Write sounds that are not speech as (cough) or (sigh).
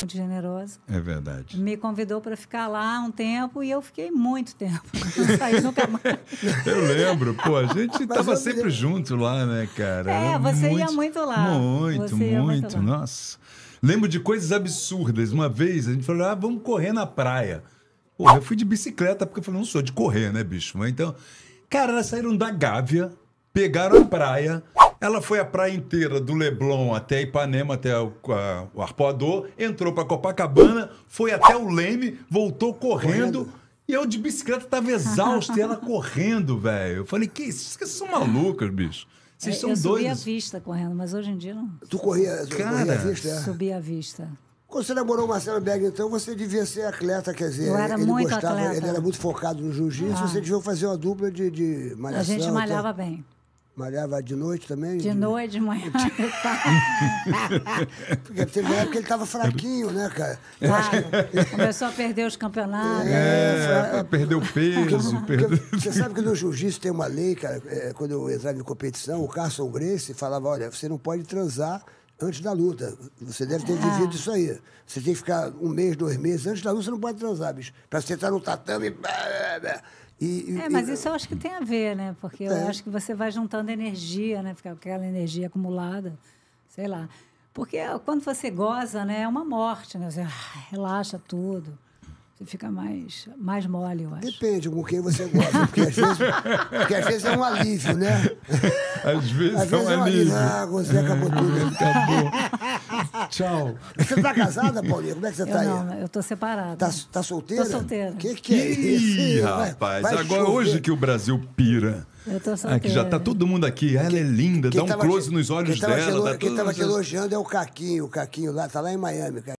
muito generosa É verdade. Me convidou para ficar lá um tempo e eu fiquei muito tempo. (laughs) Não saí nunca mais. eu lembro, pô, a gente estava sempre junto lá, né, cara? É, Era você muito, ia muito lá. Muito, muito, muito, nossa. Lembro de coisas absurdas. Uma vez a gente falou, ah, vamos correr na praia. Porra, eu fui de bicicleta, porque eu falei, não sou de correr, né, bicho? Mas então, cara, elas saíram da Gávea, pegaram a praia, ela foi a praia inteira, do Leblon até Ipanema, até o, a, o Arpoador, entrou para Copacabana, foi até o Leme, voltou correndo. correndo. E eu de bicicleta tava exausto e ela correndo, velho. Eu falei, que vocês são malucas, bicho. Vocês é, são dois doidos. Eu subia a vista correndo, mas hoje em dia não. Tu corria, tu Cara, corria à vista? É? Subia à vista. Quando você namorou o Marcelo Berg, então, você devia ser atleta, quer dizer, eu era ele muito gostava, atleta. ele era muito focado no jiu-jitsu, ah. você devia fazer uma dupla de, de malhação. A gente malhava então. bem. Malhava de noite também? De, de... noite, de manhã. (laughs) Porque teve uma época que ele estava fraquinho, né, cara? que... É, começou a perder os campeonatos. É, é... é, é perdeu peso. perdeu... você sabe que no jiu-jitsu tem uma lei, cara, é, quando eu entrava em competição, o Carson Grace falava, olha, você não pode transar antes da luta. Você deve ter ah. vivido isso aí. Você tem que ficar um mês, dois meses antes da luta, você não pode transar, bicho. Pra você estar no tatame... E, é, mas e, isso eu acho que tem a ver, né? Porque eu é. acho que você vai juntando energia, né? Fica aquela energia acumulada, sei lá. Porque quando você goza, né? É uma morte, né? Você ah, relaxa tudo. Você fica mais, mais mole, eu acho. Depende com quem você gosta, porque às vezes, porque às vezes é um alívio, né? Às vezes, às é vezes é um alívio. alívio. Ah, você acabou tudo. (laughs) acabou. Tchau. Você tá casada, Paulinha? Como é que você eu tá não, aí? Né? eu tô separada. Tá, tá solteira? Tô solteira. O que, que é isso? Ih, rapaz, vai, vai agora chover. hoje que o Brasil pira. Eu tô solteira. Aqui já tá todo mundo aqui. Ela é linda, quem dá um close te, nos olhos quem dela. Gelou, tá quem tava te elogiando é o Caquinho. O Caquinho lá, tá lá em Miami, cara.